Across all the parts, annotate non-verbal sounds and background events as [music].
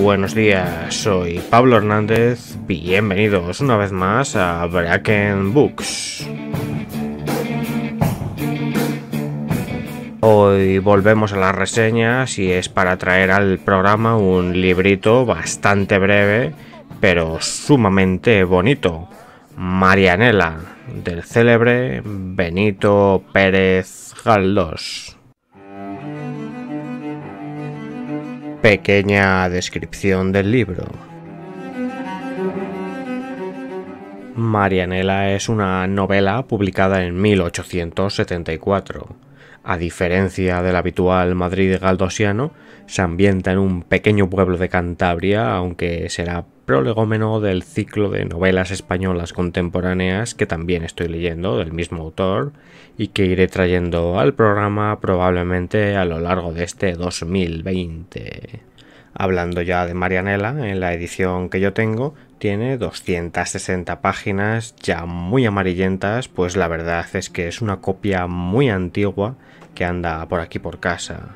Buenos días, soy Pablo Hernández, bienvenidos una vez más a Bracken Books. Hoy volvemos a las reseñas y es para traer al programa un librito bastante breve, pero sumamente bonito. Marianela, del célebre Benito Pérez Galdós. Pequeña descripción del libro. Marianela es una novela publicada en 1874. A diferencia del habitual Madrid galdosiano, se ambienta en un pequeño pueblo de Cantabria, aunque será prolegómeno del ciclo de novelas españolas contemporáneas que también estoy leyendo del mismo autor y que iré trayendo al programa probablemente a lo largo de este 2020. Hablando ya de Marianela, en la edición que yo tengo tiene 260 páginas ya muy amarillentas, pues la verdad es que es una copia muy antigua que anda por aquí por casa.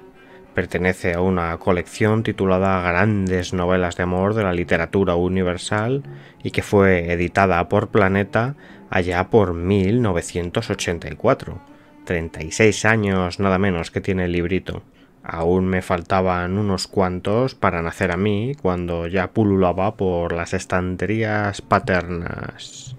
Pertenece a una colección titulada Grandes Novelas de Amor de la Literatura Universal y que fue editada por Planeta allá por 1984. 36 años nada menos que tiene el librito. Aún me faltaban unos cuantos para nacer a mí cuando ya pululaba por las estanterías paternas.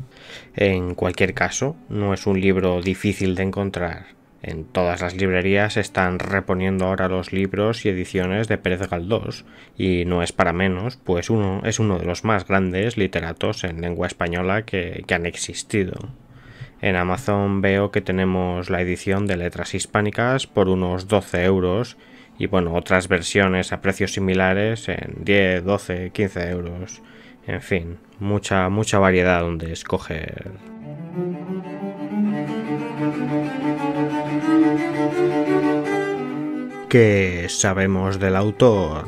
En cualquier caso, no es un libro difícil de encontrar en todas las librerías están reponiendo ahora los libros y ediciones de Pérez Galdós, y no es para menos, pues uno, es uno de los más grandes literatos en lengua española que, que han existido. En Amazon veo que tenemos la edición de letras hispánicas por unos 12 euros y bueno, otras versiones a precios similares en 10, 12, 15 euros. En fin, mucha, mucha variedad donde escoger. ¿Qué sabemos del autor?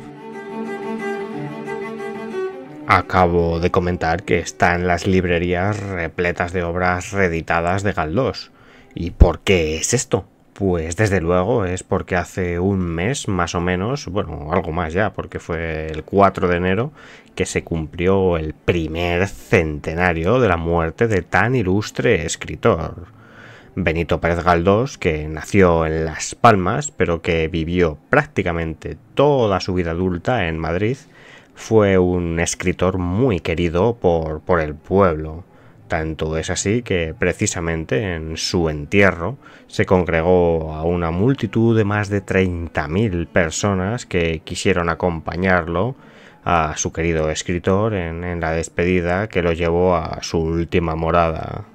Acabo de comentar que están las librerías repletas de obras reeditadas de Galdós. ¿Y por qué es esto? Pues desde luego es porque hace un mes más o menos, bueno, algo más ya, porque fue el 4 de enero que se cumplió el primer centenario de la muerte de tan ilustre escritor. Benito Pérez Galdós, que nació en Las Palmas, pero que vivió prácticamente toda su vida adulta en Madrid, fue un escritor muy querido por, el pueblo. Tanto es así que precisamente en su entierro se congregó a una multitud de más de 30.000 personas que quisieron acompañarlo a su querido escritor en la despedida que lo llevó a su última morada.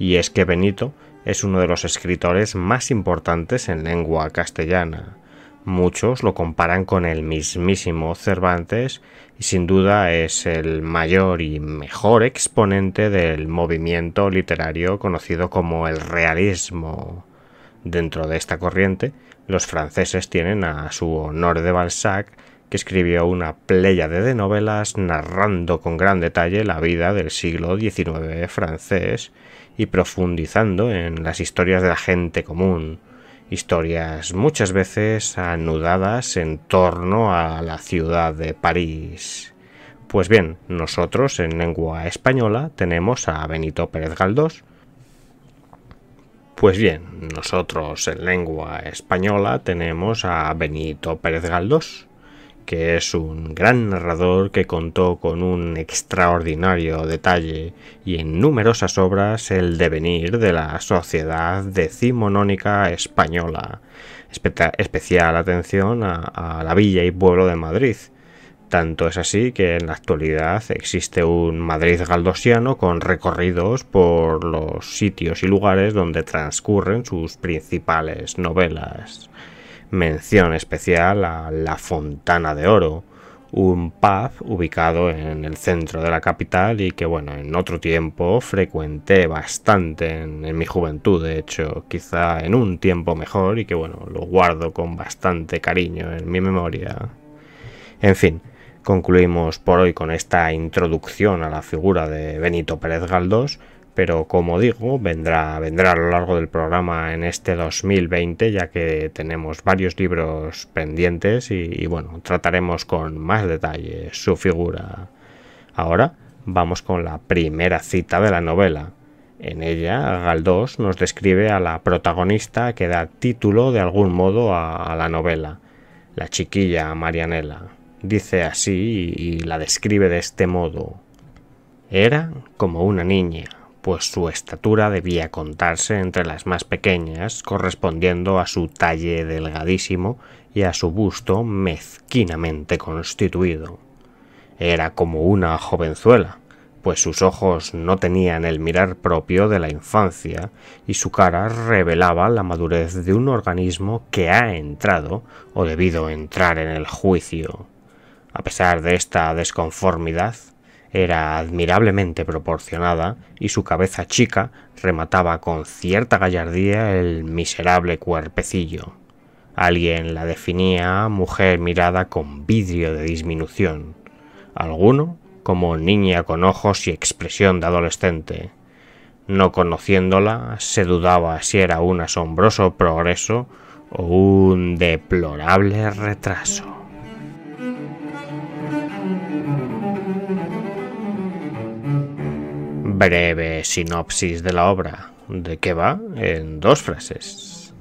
Y es que Benito es uno de los escritores más importantes en lengua castellana. Muchos lo comparan con el mismísimo Cervantes y sin duda es el mayor y mejor exponente del movimiento literario conocido como el realismo. Dentro de esta corriente, los franceses tienen a su honor de Balzac, que escribió una pléyade de novelas narrando con gran detalle la vida del siglo XIX francés y profundizando en las historias de la gente común, historias muchas veces anudadas en torno a la ciudad de París. Pues bien, nosotros en lengua española tenemos a Benito Pérez Galdós. Pues bien, nosotros en lengua española tenemos a Benito Pérez Galdós que es un gran narrador que contó con un extraordinario detalle y en numerosas obras el devenir de la sociedad decimonónica española, especial atención a la villa y pueblo de Madrid. Tanto es así que en la actualidad existe un Madrid galdosiano con recorridos por los sitios y lugares donde transcurren sus principales novelas mención especial a la Fontana de Oro, un pub ubicado en el centro de la capital y que bueno, en otro tiempo frecuenté bastante en, mi juventud, de hecho, quizá en un tiempo mejor y que bueno, lo guardo con bastante cariño en mi memoria. En fin, concluimos por hoy con esta introducción a la figura de Benito Pérez Galdós, pero como digo, vendrá, vendrá a lo largo del programa en este 2020, ya que tenemos varios libros pendientes y, bueno, trataremos con más detalle su figura. Ahora vamos con la primera cita de la novela. En ella, Galdós nos describe a la protagonista que da título de algún modo a, la novela, la chiquilla Marianela. Dice así y la describe de este modo. Era como una niña, pues su estatura debía contarse entre las más pequeñas, correspondiendo a su talle delgadísimo y a su busto mezquinamente constituido. Era como una jovenzuela, pues sus ojos no tenían el mirar propio de la infancia y su cara revelaba la madurez de un organismo que ha entrado o debido entrar en el juicio. A pesar de esta desconformidad, era admirablemente proporcionada y su cabeza chica remataba con cierta gallardía el miserable cuerpecillo. Alguien la definía mujer mirada con vidrio de disminución, alguno como niña con ojos y expresión de adolescente. No conociéndola, se dudaba si era un asombroso progreso o un deplorable retraso. breve sinopsis de la obra. ¿De qué va? En dos frases.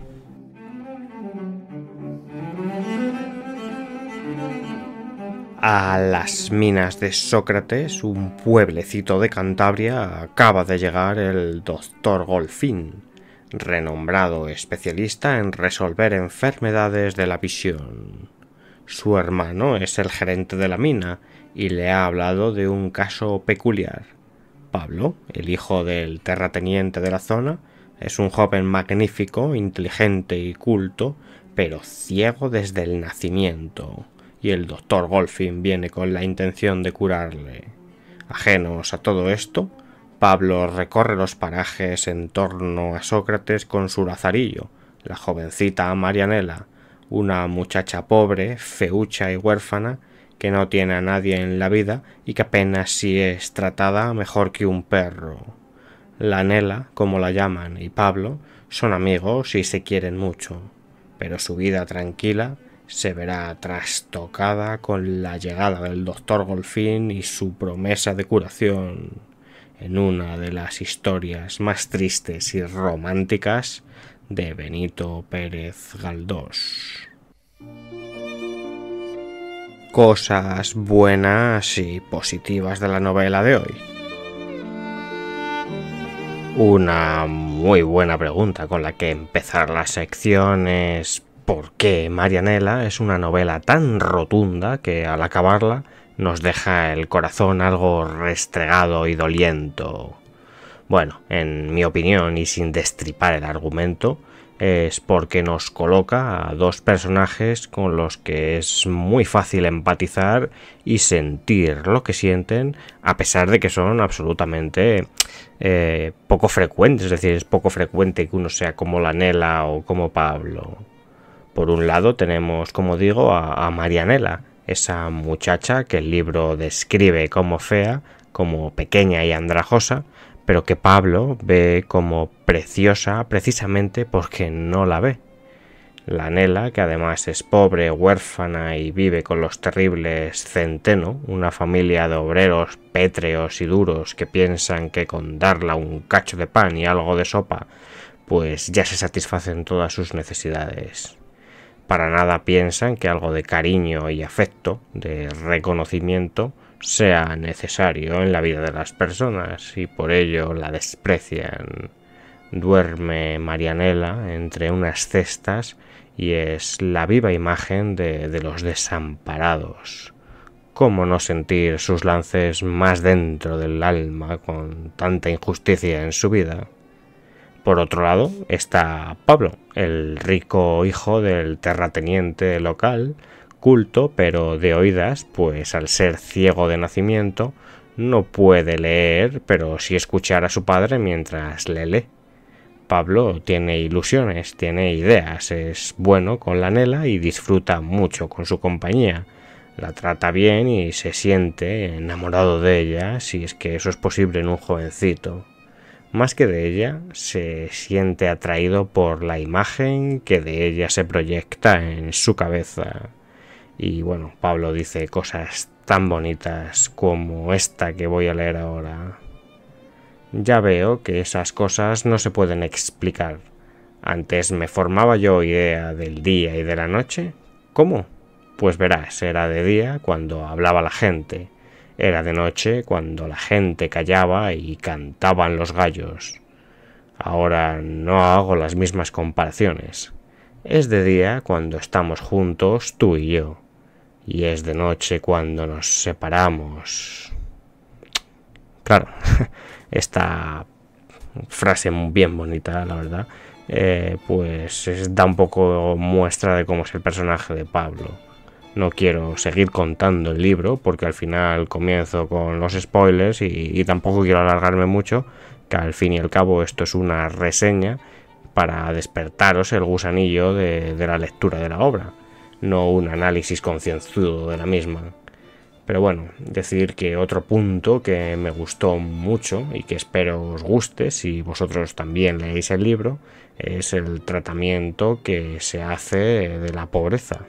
A las minas de Sócrates, un pueblecito de Cantabria, acaba de llegar el doctor Golfín, renombrado especialista en resolver enfermedades de la visión. Su hermano es el gerente de la mina y le ha hablado de un caso peculiar Pablo, el hijo del terrateniente de la zona, es un joven magnífico, inteligente y culto, pero ciego desde el nacimiento, y el doctor Golfin viene con la intención de curarle. Ajenos a todo esto, Pablo recorre los parajes en torno a Sócrates con su lazarillo, la jovencita Marianela, una muchacha pobre, feucha y huérfana, que no tiene a nadie en la vida y que apenas si es tratada mejor que un perro. La Nela, como la llaman, y Pablo son amigos y se quieren mucho, pero su vida tranquila se verá trastocada con la llegada del doctor Golfín y su promesa de curación en una de las historias más tristes y románticas de Benito Pérez Galdós cosas buenas y positivas de la novela de hoy? Una muy buena pregunta con la que empezar la sección es ¿por qué Marianela es una novela tan rotunda que al acabarla nos deja el corazón algo restregado y doliento? Bueno, en mi opinión y sin destripar el argumento, es porque nos coloca a dos personajes con los que es muy fácil empatizar y sentir lo que sienten, a pesar de que son absolutamente eh, poco frecuentes, es decir, es poco frecuente que uno sea como Lanela o como Pablo. Por un lado tenemos, como digo, a Marianela, esa muchacha que el libro describe como fea, como pequeña y andrajosa, pero que Pablo ve como preciosa precisamente porque no la ve. La Nela, que además es pobre, huérfana y vive con los terribles Centeno, una familia de obreros pétreos y duros que piensan que con darla un cacho de pan y algo de sopa, pues ya se satisfacen todas sus necesidades. Para nada piensan que algo de cariño y afecto, de reconocimiento, sea necesario en la vida de las personas y por ello la desprecian. Duerme Marianela entre unas cestas y es la viva imagen de, los desamparados. ¿Cómo no sentir sus lances más dentro del alma con tanta injusticia en su vida? Por otro lado está Pablo, el rico hijo del terrateniente local, pero de oídas, pues al ser ciego de nacimiento, no puede leer, pero sí escuchar a su padre mientras le lee. Pablo tiene ilusiones, tiene ideas, es bueno con la Nela y disfruta mucho con su compañía. La trata bien y se siente enamorado de ella, si es que eso es posible en un jovencito. Más que de ella, se siente atraído por la imagen que de ella se proyecta en su cabeza. Y bueno, Pablo dice cosas tan bonitas como esta que voy a leer ahora. Ya veo que esas cosas no se pueden explicar. Antes me formaba yo idea del día y de la noche. ¿Cómo? Pues verás, era de día cuando hablaba la gente, era de noche cuando la gente callaba y cantaban los gallos. Ahora no hago las mismas comparaciones. Es de día cuando estamos juntos tú y yo y es de noche cuando nos separamos. Claro, [laughs] esta frase bien bonita, la verdad, eh, pues da un poco muestra de cómo es el personaje de Pablo. No quiero seguir contando el libro porque al final comienzo con los spoilers y, tampoco quiero alargarme mucho, que al fin y al cabo esto es una reseña para despertaros el gusanillo de la lectura de la obra no un análisis concienzudo de la misma. Pero bueno, decir que otro punto que me gustó mucho y que espero os guste si vosotros también leéis el libro es el tratamiento que se hace de la pobreza.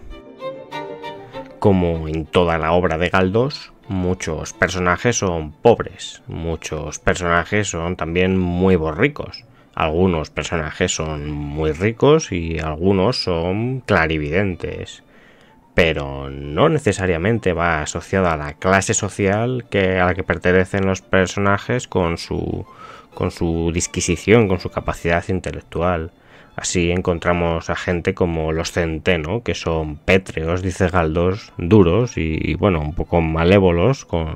Como en toda la obra de Galdós, muchos personajes son pobres, muchos personajes son también muy borricos algunos personajes son muy ricos y algunos son clarividentes, pero no necesariamente va asociado a la clase social que, a la que pertenecen los personajes con su, con su disquisición, con su capacidad intelectual. Así encontramos a gente como los centeno, que son pétreos, dice Galdós, duros y, bueno, un poco malévolos con,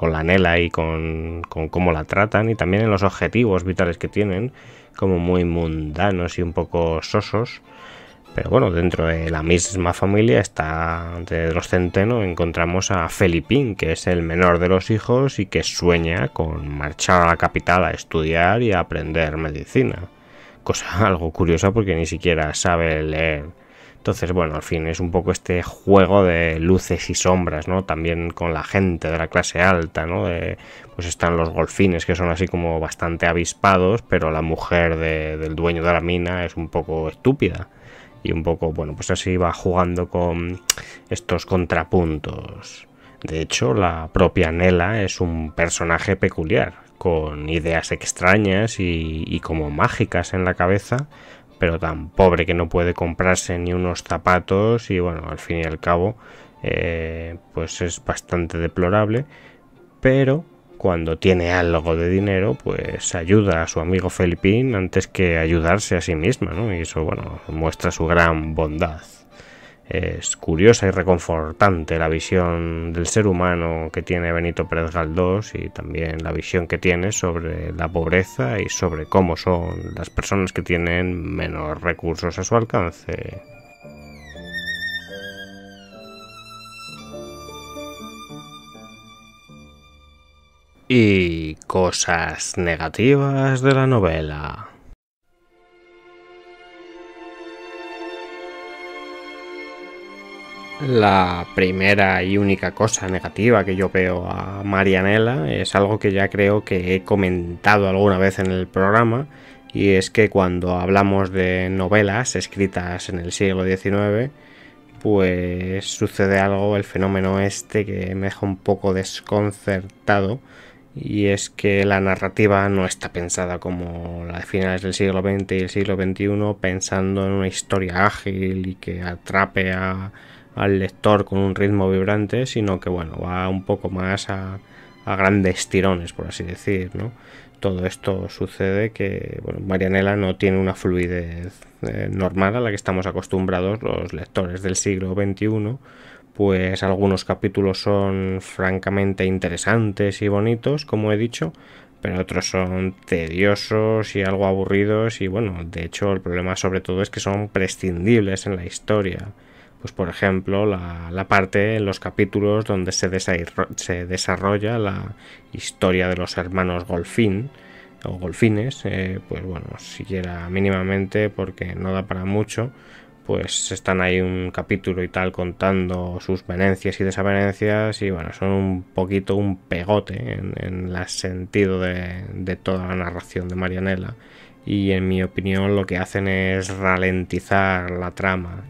la nela y con, con, cómo la tratan y también en los objetivos vitales que tienen como muy mundanos y un poco sosos. Pero bueno, dentro de la misma familia está de los Centeno encontramos a Felipín, que es el menor de los hijos y que sueña con marchar a la capital a estudiar y aprender medicina. Cosa [laughs] algo curiosa porque ni siquiera sabe leer entonces, bueno, al fin es un poco este juego de luces y sombras, ¿no? También con la gente de la clase alta, ¿no? pues están los golfines que son así como bastante avispados, pero la mujer del dueño de la mina es un poco estúpida. Y un poco, bueno, pues así va jugando con estos contrapuntos. De hecho, la propia Nela es un personaje peculiar, con ideas extrañas y, y como mágicas en la cabeza pero tan pobre que no puede comprarse ni unos zapatos y bueno, al fin y al cabo, eh, pues es bastante deplorable, pero cuando tiene algo de dinero, pues ayuda a su amigo Felipín antes que ayudarse a sí misma, ¿no? Y eso, bueno, muestra su gran bondad. Es curiosa y reconfortante la visión del ser humano que tiene Benito Pérez Galdós y también la visión que tiene sobre la pobreza y sobre cómo son las personas que tienen menos recursos a su alcance. Y cosas negativas de la novela. La primera y única cosa negativa que yo veo a Marianela es algo que ya creo que he comentado alguna vez en el programa, y es que cuando hablamos de novelas escritas en el siglo XIX, pues sucede algo, el fenómeno este que me deja un poco desconcertado, y es que la narrativa no está pensada como la de finales del siglo XX y el siglo XXI, pensando en una historia ágil y que atrape a al lector con un ritmo vibrante, sino que bueno, va un poco más a, grandes tirones, por así decir, Todo esto sucede que Marianela no tiene una fluidez eh, normal a la que estamos acostumbrados los lectores del siglo XXI, pues algunos capítulos son francamente interesantes y bonitos, como he dicho, pero otros son tediosos y algo aburridos y bueno, de hecho el problema sobre todo es que son prescindibles en la historia pues por ejemplo, la, parte en los capítulos donde se, se, desarrolla la historia de los hermanos Golfín o Golfines, eh, pues bueno, siquiera mínimamente porque no da para mucho, pues están ahí un capítulo y tal contando sus venencias y desavenencias y bueno, son un poquito un pegote en, el sentido de, de, toda la narración de Marianela y en mi opinión lo que hacen es ralentizar la trama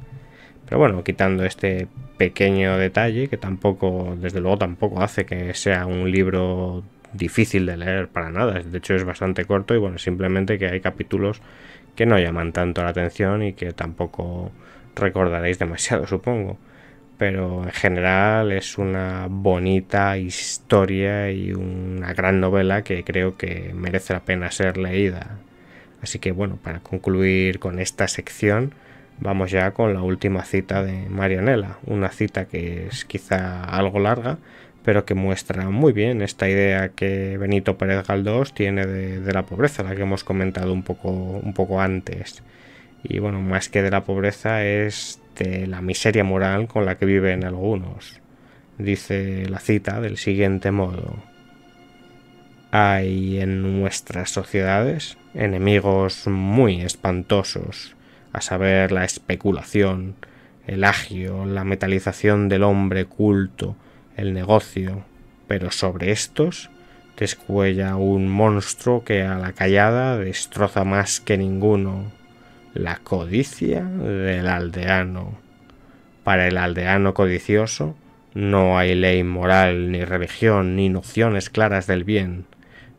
pero bueno, quitando este pequeño detalle, que tampoco, desde luego tampoco hace que sea un libro difícil de leer para nada. De hecho es bastante corto y bueno, simplemente que hay capítulos que no llaman tanto la atención y que tampoco recordaréis demasiado, supongo. Pero en general es una bonita historia y una gran novela que creo que merece la pena ser leída. Así que bueno, para concluir con esta sección, vamos ya con la última cita de Marianela, una cita que es quizá algo larga, pero que muestra muy bien esta idea que Benito Pérez Galdós tiene de, la pobreza, la que hemos comentado un poco, un poco antes. Y bueno, más que de la pobreza es de la miseria moral con la que viven algunos. Dice la cita del siguiente modo. Hay en nuestras sociedades enemigos muy espantosos a saber, la especulación, el agio, la metalización del hombre culto, el negocio, pero sobre estos descuella un monstruo que a la callada destroza más que ninguno, la codicia del aldeano. Para el aldeano codicioso no hay ley moral, ni religión, ni nociones claras del bien.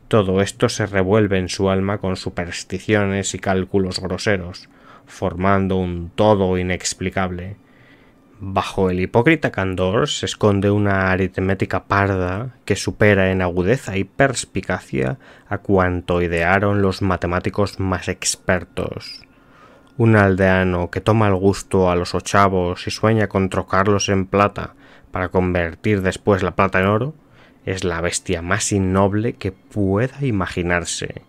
Todo esto se revuelve en su alma con supersticiones y cálculos groseros, formando un todo inexplicable. Bajo el hipócrita candor se esconde una aritmética parda que supera en agudeza y perspicacia a cuanto idearon los matemáticos más expertos. Un aldeano que toma el gusto a los ochavos y sueña con trocarlos en plata para convertir después la plata en oro, es la bestia más innoble que pueda imaginarse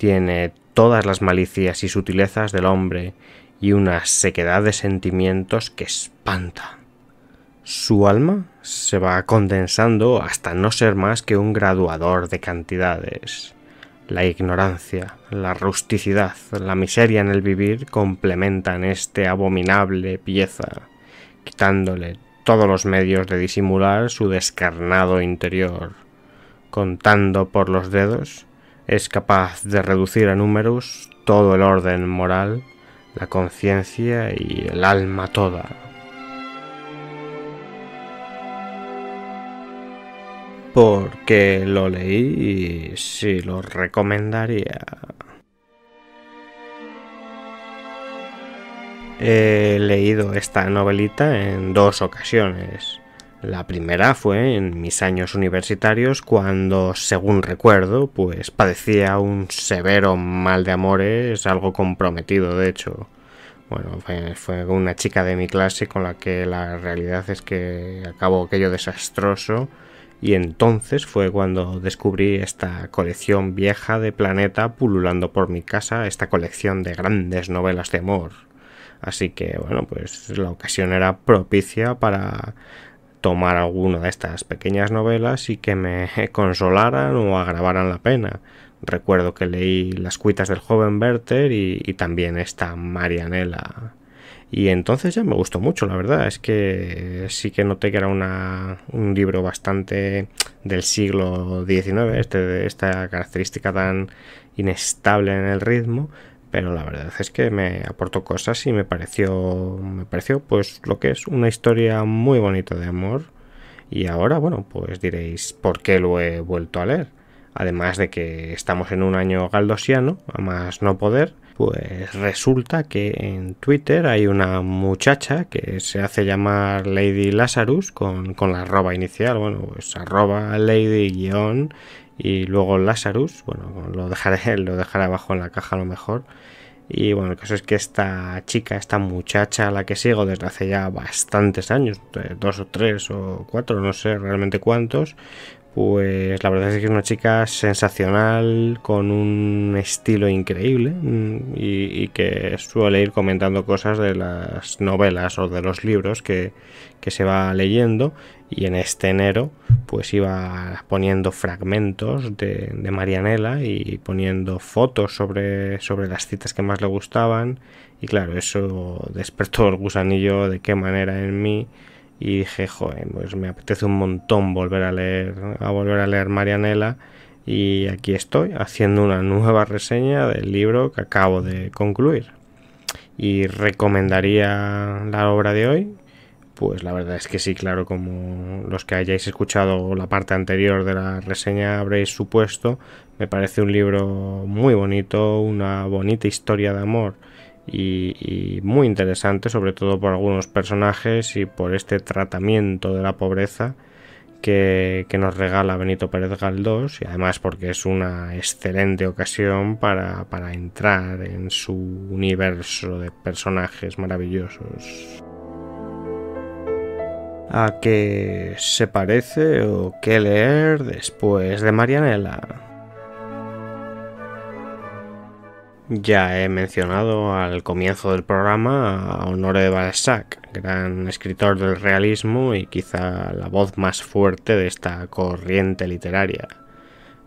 tiene todas las malicias y sutilezas del hombre y una sequedad de sentimientos que espanta. Su alma se va condensando hasta no ser más que un graduador de cantidades. La ignorancia, la rusticidad, la miseria en el vivir complementan este abominable pieza, quitándole todos los medios de disimular su descarnado interior, contando por los dedos es capaz de reducir a números todo el orden moral, la conciencia y el alma toda. Porque lo leí y sí lo recomendaría. He leído esta novelita en dos ocasiones la primera fue en mis años universitarios cuando, según recuerdo, pues padecía un severo mal de amores, algo comprometido de hecho. Bueno, fue una chica de mi clase con la que la realidad es que acabó aquello desastroso y entonces fue cuando descubrí esta colección vieja de Planeta pululando por mi casa, esta colección de grandes novelas de amor. Así que bueno, pues la ocasión era propicia para tomar alguna de estas pequeñas novelas y que me [laughs] consolaran o agravaran la pena. Recuerdo que leí Las cuitas del joven Werther y, también esta Marianela. Y entonces ya me gustó mucho, la verdad. Es que sí que noté que era una, un libro bastante del siglo XIX, este, esta característica tan inestable en el ritmo, pero la verdad es que me aportó cosas y me pareció me pareció pues lo que es una historia muy bonita de amor y ahora bueno pues diréis por qué lo he vuelto a leer además de que estamos en un año galdosiano a más no poder pues resulta que en Twitter hay una muchacha que se hace llamar Lady Lazarus con, la arroba inicial, bueno, pues arroba lady guión y luego Lazarus, bueno, lo dejaré, [laughs] lo dejaré abajo en la caja a lo mejor. Y bueno, el caso es que esta chica, esta muchacha a la que sigo desde hace ya bastantes años, eh, dos o tres o cuatro, no sé realmente cuántos, pues la verdad es que es una chica sensacional, con un estilo increíble mm, y, que suele ir comentando cosas de las novelas o de los libros que se va leyendo. Y en este enero pues iba poniendo fragmentos de, Marianela y poniendo fotos sobre, sobre las citas que más le gustaban. Y claro, eso despertó el gusanillo de qué manera en mí. Y dije, joder, pues me apetece un montón volver a leer, a volver a leer Marianela. Y aquí estoy haciendo una nueva reseña del libro que acabo de concluir. Y recomendaría la obra de hoy, pues la verdad es que sí, claro, como los que hayáis escuchado la parte anterior de la reseña habréis supuesto, me parece un libro muy bonito, una bonita historia de amor y, muy interesante, sobre todo por algunos personajes y por este tratamiento de la pobreza que, nos regala Benito Pérez Galdós y además porque es una excelente ocasión para entrar en su universo de personajes maravillosos a qué se parece o qué leer después de Marianela. Ya he mencionado al comienzo del programa a Honoré de Balzac, gran escritor del realismo y quizá la voz más fuerte de esta corriente literaria.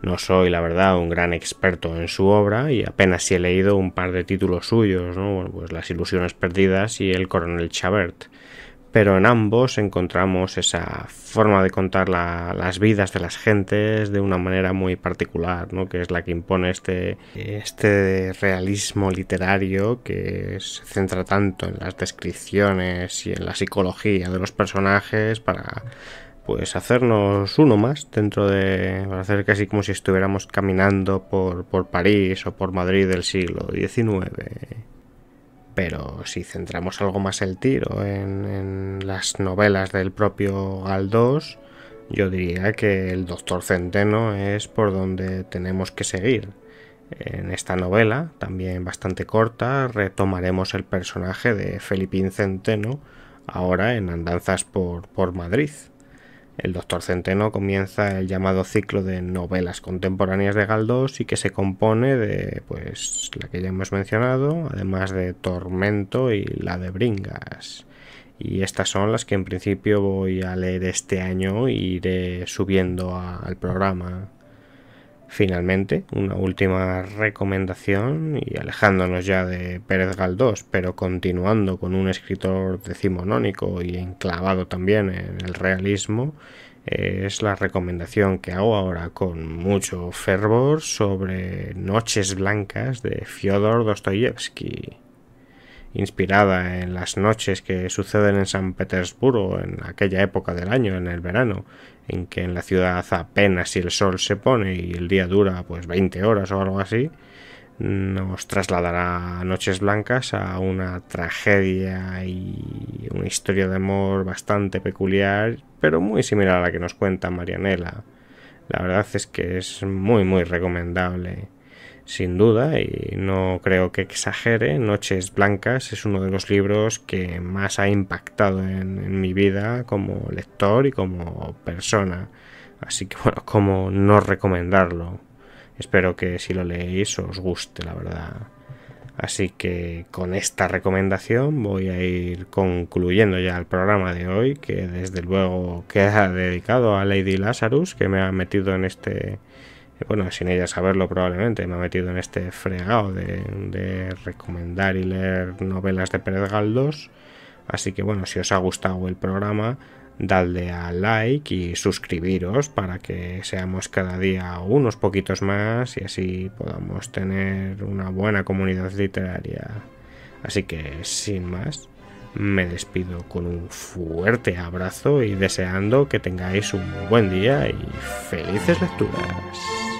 No soy, la verdad, un gran experto en su obra y apenas si he leído un par de títulos suyos, ¿no? pues Las ilusiones perdidas y El coronel Chabert pero en ambos encontramos esa forma de contar las vidas de las gentes de una manera muy particular, ¿no? que es la que impone este, este realismo literario que se centra tanto en las descripciones y en la psicología de los personajes para pues hacernos uno más dentro de para hacer casi como si estuviéramos caminando por, por París o por Madrid del siglo XIX pero si centramos algo más el tiro en, las novelas del propio Galdós, yo diría que el Doctor Centeno es por donde tenemos que seguir. En esta novela, también bastante corta, retomaremos el personaje de Felipín Centeno, ahora en andanzas por Madrid. El doctor Centeno comienza el llamado ciclo de novelas contemporáneas de Galdós y que se compone de pues la que ya hemos mencionado, además de Tormento y la de Bringas. Y estas son las que en principio voy a leer este año e iré subiendo al programa. Finalmente, una última recomendación y alejándonos ya de Pérez Galdós, pero continuando con un escritor decimonónico y enclavado también en el realismo, es la recomendación que hago ahora con mucho fervor sobre Noches Blancas de Fyodor Dostoyevsky inspirada en las noches que suceden en San Petersburgo en aquella época del año, en el verano, en que en la ciudad apenas si el sol se pone y el día dura pues 20 horas o algo así, nos trasladará a Noches Blancas a una tragedia y una historia de amor bastante peculiar, pero muy similar a la que nos cuenta Marianela. La verdad es que es muy muy recomendable sin duda, y no creo que exagere, Noches Blancas es uno de los libros que más ha impactado en, mi vida como lector y como persona. Así que [laughs] bueno, ¿cómo no recomendarlo. Espero que si lo leéis os guste, la verdad. Así que con esta recomendación voy a ir concluyendo ya el programa de hoy, que desde luego queda dedicado a Lady Lazarus, que me ha metido en este bueno, sin ella saberlo probablemente me ha metido en este fregado de, recomendar y leer novelas de Pérez Galdos, Así que bueno, si os ha gustado el programa, dadle a like y suscribiros para que seamos cada día unos poquitos más y así podamos tener una buena comunidad literaria. Así que sin más, me despido con un fuerte abrazo y deseando que tengáis un buen día y felices lecturas.